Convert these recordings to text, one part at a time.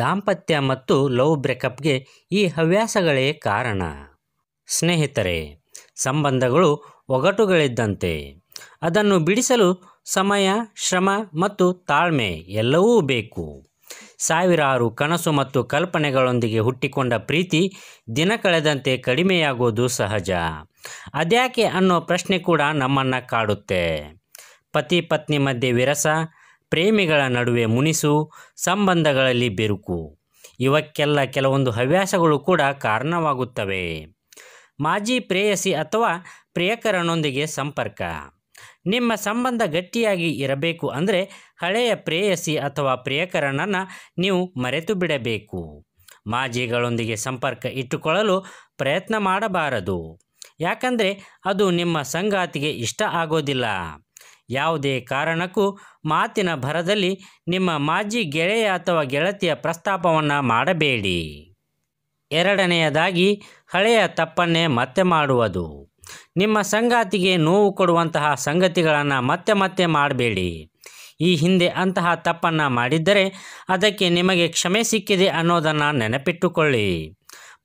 ದಾಂಪತ್ಯ ಮತ್ತು ಲವ್ ಬ್ರೇಕಪ್ಗೆ ಈ ಹವ್ಯಾಸಗಳೇ ಕಾರಣ ಸ್ನೇಹಿತರೆ ಸಂಬಂಧಗಳು ಒಗಟುಗಳಿದ್ದಂತೆ ಅದನ್ನು ಬಿಡಿಸಲು ಸಮಯ ಶ್ರಮ ಮತ್ತು ತಾಳ್ಮೆ ಎಲ್ಲವೂ ಬೇಕು ಸಾವಿರಾರು ಕನಸು ಮತ್ತು ಕಲ್ಪನೆಗಳೊಂದಿಗೆ ಹುಟ್ಟಿಕೊಂಡ ಪ್ರೀತಿ ದಿನ ಕಳೆದಂತೆ ಕಡಿಮೆಯಾಗೋದು ಸಹಜ ಅದ್ಯಾಕೆ ಅನ್ನೋ ಪ್ರಶ್ನೆ ಕೂಡ ನಮ್ಮನ್ನು ಕಾಡುತ್ತೆ ಪತಿ ಪತ್ನಿ ಮಧ್ಯೆ ವಿರಸ ಪ್ರೇಮಿಗಳ ನಡುವೆ ಮುನಿಸು ಸಂಬಂಧಗಳಲ್ಲಿ ಬಿರುಕು ಇವಕ್ಕೆಲ್ಲ ಕೆಲವೊಂದು ಹವ್ಯಾಸಗಳು ಕೂಡ ಕಾರಣವಾಗುತ್ತವೆ ಮಾಜಿ ಪ್ರೇಯಸಿ ಅಥವಾ ಪ್ರಿಯಕರನೊಂದಿಗೆ ಸಂಪರ್ಕ ನಿಮ್ಮ ಸಂಬಂಧ ಗಟ್ಟಿಯಾಗಿ ಇರಬೇಕು ಅಂದರೆ ಹಳೆಯ ಪ್ರೇಯಸಿ ಅಥವಾ ಪ್ರಿಯಕರನನ್ನು ನೀವು ಮರೆತು ಬಿಡಬೇಕು ಮಾಜಿಗಳೊಂದಿಗೆ ಸಂಪರ್ಕ ಇಟ್ಟುಕೊಳ್ಳಲು ಪ್ರಯತ್ನ ಮಾಡಬಾರದು ಯಾಕಂದರೆ ಅದು ನಿಮ್ಮ ಸಂಗಾತಿಗೆ ಇಷ್ಟ ಆಗೋದಿಲ್ಲ ಯಾವುದೇ ಕಾರಣಕ್ಕೂ ಮಾತಿನ ಭರದಲ್ಲಿ ನಿಮ್ಮ ಮಾಜಿ ಗೆಳೆಯ ಅಥವಾ ಗೆಳತಿಯ ಪ್ರಸ್ತಾಪವನ್ನು ಮಾಡಬೇಡಿ ಎರಡನೆಯದಾಗಿ ಹಳೆಯ ತಪ್ಪನ್ನೇ ಮತ್ತೆ ಮಾಡುವುದು ನಿಮ್ಮ ಸಂಗಾತಿಗೆ ನೋವು ಕೊಡುವಂತಹ ಸಂಗತಿಗಳನ್ನು ಮತ್ತೆ ಮತ್ತೆ ಮಾಡಬೇಡಿ ಈ ಹಿಂದೆ ಅಂತಹ ತಪ್ಪನ್ನು ಮಾಡಿದ್ದರೆ ಅದಕ್ಕೆ ನಿಮಗೆ ಕ್ಷಮೆ ಸಿಕ್ಕಿದೆ ಅನ್ನೋದನ್ನು ನೆನಪಿಟ್ಟುಕೊಳ್ಳಿ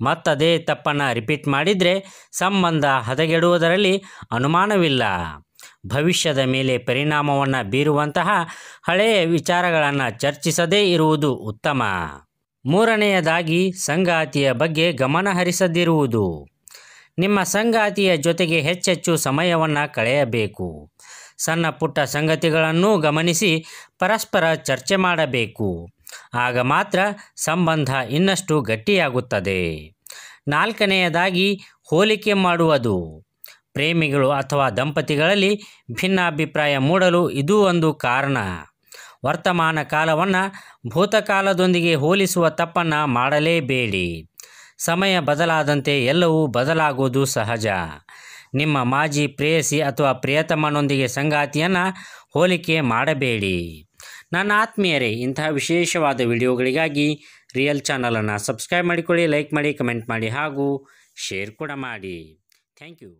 ಮತ್ತದೇ ತಪ್ಪನ್ನು ರಿಪೀಟ್ ಮಾಡಿದರೆ ಸಂಬಂಧ ಹದಗೆಡುವುದರಲ್ಲಿ ಅನುಮಾನವಿಲ್ಲ ಭವಿಷ್ಯದ ಮೇಲೆ ಪರಿಣಾಮವನ್ನು ಬೀರುವಂತಹ ಹಳೆಯ ವಿಚಾರಗಳನ್ನು ಚರ್ಚಿಸದೇ ಇರುವುದು ಉತ್ತಮ ಮೂರನೆಯದಾಗಿ ಸಂಗಾತಿಯ ಬಗ್ಗೆ ಗಮನಹರಿಸದಿರುವುದು ನಿಮ್ಮ ಸಂಗಾತಿಯ ಜೊತೆಗೆ ಹೆಚ್ಚೆಚ್ಚು ಸಮಯವನ್ನು ಕಳೆಯಬೇಕು ಸಣ್ಣ ಪುಟ್ಟ ಸಂಗತಿಗಳನ್ನು ಗಮನಿಸಿ ಪರಸ್ಪರ ಚರ್ಚೆ ಮಾಡಬೇಕು ಆಗ ಮಾತ್ರ ಸಂಬಂಧ ಇನ್ನಷ್ಟು ಗಟ್ಟಿಯಾಗುತ್ತದೆ ನಾಲ್ಕನೆಯದಾಗಿ ಹೋಲಿಕೆ ಮಾಡುವುದು ಪ್ರೇಮಿಗಳು ಅಥವಾ ದಂಪತಿಗಳಲ್ಲಿ ಭಿನ್ನಾಭಿಪ್ರಾಯ ಮೂಡಲು ಇದೂ ಒಂದು ಕಾರಣ ವರ್ತಮಾನ ಕಾಲವನ್ನು ಭೂತಕಾಲದೊಂದಿಗೆ ಹೋಲಿಸುವ ತಪ್ಪನ್ನು ಮಾಡಲೇಬೇಡಿ ಸಮಯ ಬದಲಾದಂತೆ ಎಲ್ಲವೂ ಬದಲಾಗುವುದು ಸಹಜ ನಿಮ್ಮ ಮಾಜಿ ಪ್ರೇಯಸಿ ಅಥವಾ ಪ್ರಿಯತಮನೊಂದಿಗೆ ಸಂಗಾತಿಯನ್ನು ಹೋಲಿಕೆ ಮಾಡಬೇಡಿ ನನ್ನ ಆತ್ಮೀಯರೇ ಇಂತಹ ವಿಶೇಷವಾದ ವಿಡಿಯೋಗಳಿಗಾಗಿ ರಿಯಲ್ ಚಾನಲನ್ನು ಸಬ್ಸ್ಕ್ರೈಬ್ ಮಾಡಿಕೊಳ್ಳಿ ಲೈಕ್ ಮಾಡಿ ಕಮೆಂಟ್ ಮಾಡಿ ಹಾಗೂ ಶೇರ್ ಕೂಡ ಮಾಡಿ ಥ್ಯಾಂಕ್ ಯು